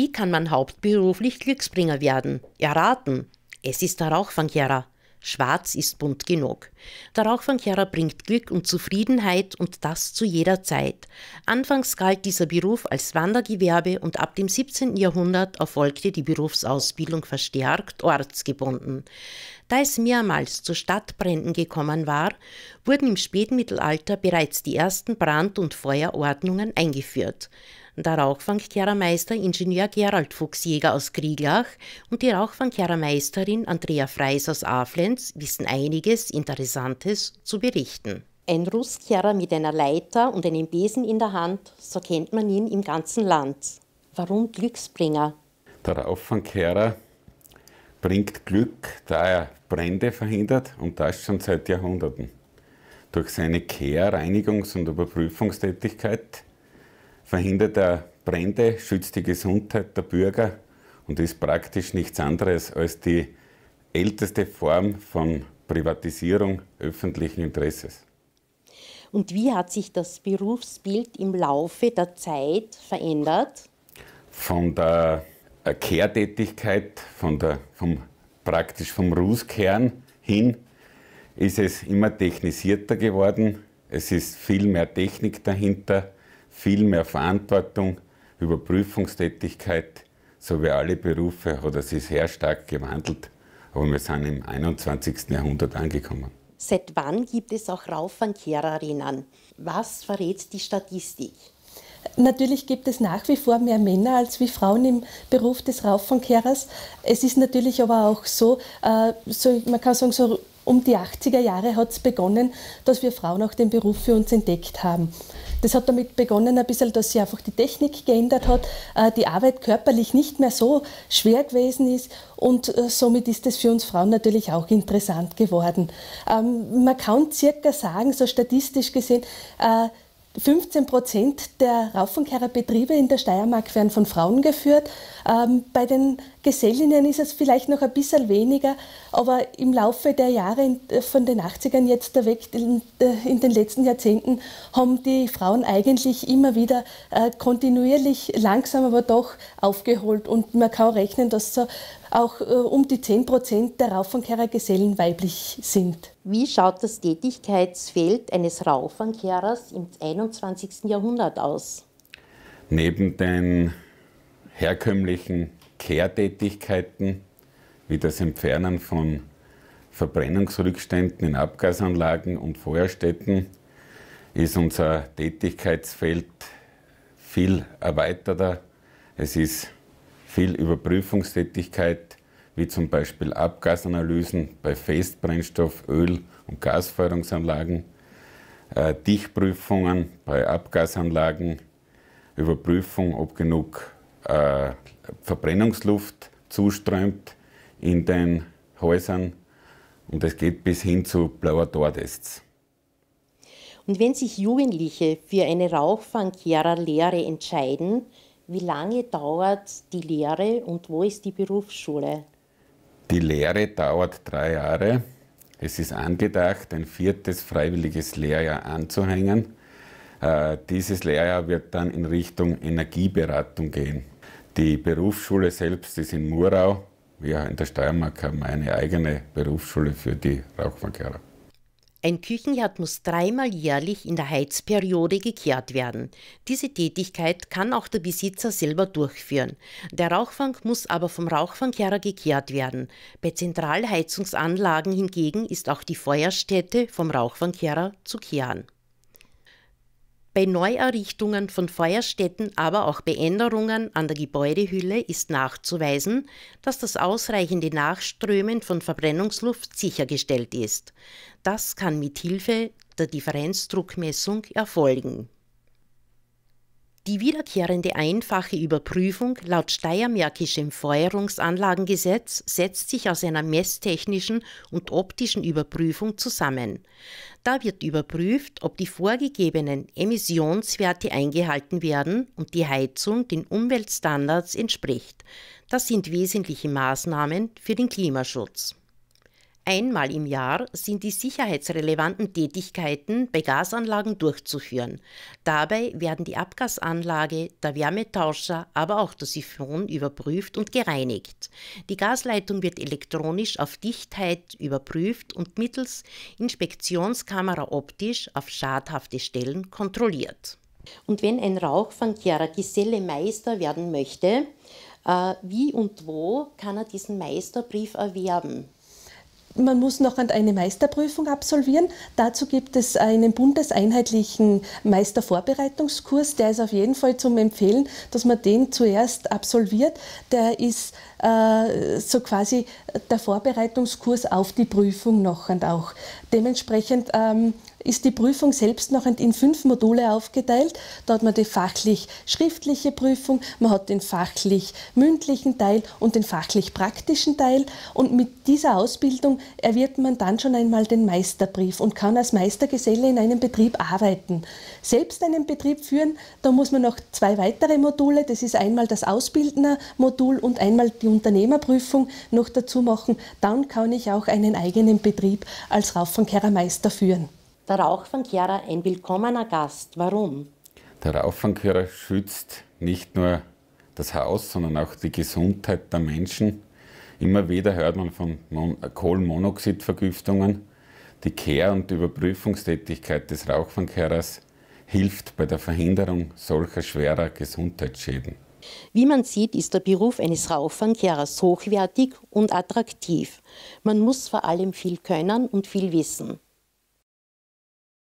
Wie kann man hauptberuflich Glücksbringer werden? Erraten. Es ist der Rauchfangkehrer. Schwarz ist bunt genug. Der Rauchfangkehrer bringt Glück und Zufriedenheit und das zu jeder Zeit. Anfangs galt dieser Beruf als Wandergewerbe und ab dem 17. Jahrhundert erfolgte die Berufsausbildung verstärkt ortsgebunden. Da es mehrmals zu Stadtbränden gekommen war, wurden im Spätmittelalter bereits die ersten Brand- und Feuerordnungen eingeführt. Der Rauchfangkehrermeister Ingenieur Gerald Fuchsjäger aus Krieglach und die Rauchfangkehrermeisterin Andrea Freis aus Aflenz wissen einiges Interessantes zu berichten. Ein Russkehrer mit einer Leiter und einem Besen in der Hand, so kennt man ihn im ganzen Land. Warum Glücksbringer? Der Rauchfangkehrer bringt Glück, da er Brände verhindert und das schon seit Jahrhunderten. Durch seine Kehr-, Reinigungs- und Überprüfungstätigkeit verhindert er Brände, schützt die Gesundheit der Bürger und ist praktisch nichts anderes als die älteste Form von Privatisierung öffentlichen Interesses. Und wie hat sich das Berufsbild im Laufe der Zeit verändert? Von der Kehrtätigkeit, von der, vom, praktisch vom Rußkern hin, ist es immer technisierter geworden. Es ist viel mehr Technik dahinter viel mehr Verantwortung, Überprüfungstätigkeit, so wie alle Berufe, hat es sich sehr stark gewandelt. Aber wir sind im 21. Jahrhundert angekommen. Seit wann gibt es auch Rauchverkehrerinnen? Was verrät die Statistik? Natürlich gibt es nach wie vor mehr Männer als wie Frauen im Beruf des Raufenkehrers. Es ist natürlich aber auch so, äh, so man kann sagen, so um die 80er Jahre hat es begonnen, dass wir Frauen auch den Beruf für uns entdeckt haben. Das hat damit begonnen, ein bisschen, dass sich einfach die Technik geändert hat, äh, die Arbeit körperlich nicht mehr so schwer gewesen ist und äh, somit ist das für uns Frauen natürlich auch interessant geworden. Ähm, man kann circa sagen, so statistisch gesehen, 15 äh, Prozent der Raufenkehrerbetriebe in der Steiermark werden von Frauen geführt. Ähm, bei den Gesellinnen ist es vielleicht noch ein bisschen weniger, aber im Laufe der Jahre äh, von den 80ern jetzt weg äh, in den letzten Jahrzehnten haben die Frauen eigentlich immer wieder äh, kontinuierlich langsam aber doch aufgeholt und man kann rechnen, dass so auch um die 10 Prozent der Rauffangkehrer Gesellen weiblich sind. Wie schaut das Tätigkeitsfeld eines Rauffangkehrers im 21. Jahrhundert aus? Neben den herkömmlichen Kehrtätigkeiten wie das Entfernen von Verbrennungsrückständen in Abgasanlagen und Feuerstätten, ist unser Tätigkeitsfeld viel erweiterter. Es ist viel Überprüfungstätigkeit, wie zum Beispiel Abgasanalysen bei Festbrennstoff-, Öl- und Gasfeuerungsanlagen, äh, Dichtprüfungen bei Abgasanlagen, Überprüfung, ob genug äh, Verbrennungsluft zuströmt in den Häusern und es geht bis hin zu blauer Tortests. Und wenn sich Jugendliche für eine Rauchfanglehrerlehre entscheiden, wie lange dauert die Lehre und wo ist die Berufsschule? Die Lehre dauert drei Jahre. Es ist angedacht, ein viertes freiwilliges Lehrjahr anzuhängen. Äh, dieses Lehrjahr wird dann in Richtung Energieberatung gehen. Die Berufsschule selbst ist in Murau. Wir in der Steiermark haben eine eigene Berufsschule für die Rauchverkehrer. Ein Küchenherd muss dreimal jährlich in der Heizperiode gekehrt werden. Diese Tätigkeit kann auch der Besitzer selber durchführen. Der Rauchfang muss aber vom Rauchfangkehrer gekehrt werden. Bei Zentralheizungsanlagen hingegen ist auch die Feuerstätte vom Rauchfangkehrer zu kehren. Bei Neuerrichtungen von Feuerstätten, aber auch bei Änderungen an der Gebäudehülle ist nachzuweisen, dass das ausreichende Nachströmen von Verbrennungsluft sichergestellt ist. Das kann mit Hilfe der Differenzdruckmessung erfolgen. Die wiederkehrende einfache Überprüfung laut steiermärkischem Feuerungsanlagengesetz setzt sich aus einer messtechnischen und optischen Überprüfung zusammen. Da wird überprüft, ob die vorgegebenen Emissionswerte eingehalten werden und die Heizung den Umweltstandards entspricht. Das sind wesentliche Maßnahmen für den Klimaschutz. Einmal im Jahr sind die sicherheitsrelevanten Tätigkeiten bei Gasanlagen durchzuführen. Dabei werden die Abgasanlage, der Wärmetauscher, aber auch der Siphon überprüft und gereinigt. Die Gasleitung wird elektronisch auf Dichtheit überprüft und mittels Inspektionskamera optisch auf schadhafte Stellen kontrolliert. Und wenn ein Rauchfangkehrer Geselle Meister werden möchte, äh, wie und wo kann er diesen Meisterbrief erwerben? man muss noch eine Meisterprüfung absolvieren. Dazu gibt es einen bundeseinheitlichen Meistervorbereitungskurs. Der ist auf jeden Fall zum Empfehlen, dass man den zuerst absolviert. Der ist äh, so quasi der Vorbereitungskurs auf die Prüfung noch und auch. Dementsprechend ähm, ist die Prüfung selbst noch in fünf Module aufgeteilt. Da hat man die fachlich-schriftliche Prüfung, man hat den fachlich-mündlichen Teil und den fachlich-praktischen Teil. Und mit dieser Ausbildung erwirbt man dann schon einmal den Meisterbrief und kann als Meistergeselle in einem Betrieb arbeiten. Selbst einen Betrieb führen, da muss man noch zwei weitere Module, das ist einmal das Ausbildner-Modul und einmal die Unternehmerprüfung noch dazu machen, dann kann ich auch einen eigenen Betrieb als Rauchfangkehrermeister führen. Der Rauchfangkehrer ein willkommener Gast. Warum? Der Rauchfangkehrer schützt nicht nur das Haus, sondern auch die Gesundheit der Menschen. Immer wieder hört man von Kohlenmonoxidvergiftungen. Die Kehr- und Überprüfungstätigkeit des Rauchfangkehrers hilft bei der Verhinderung solcher schwerer Gesundheitsschäden. Wie man sieht, ist der Beruf eines Raufankehrers hochwertig und attraktiv. Man muss vor allem viel können und viel wissen.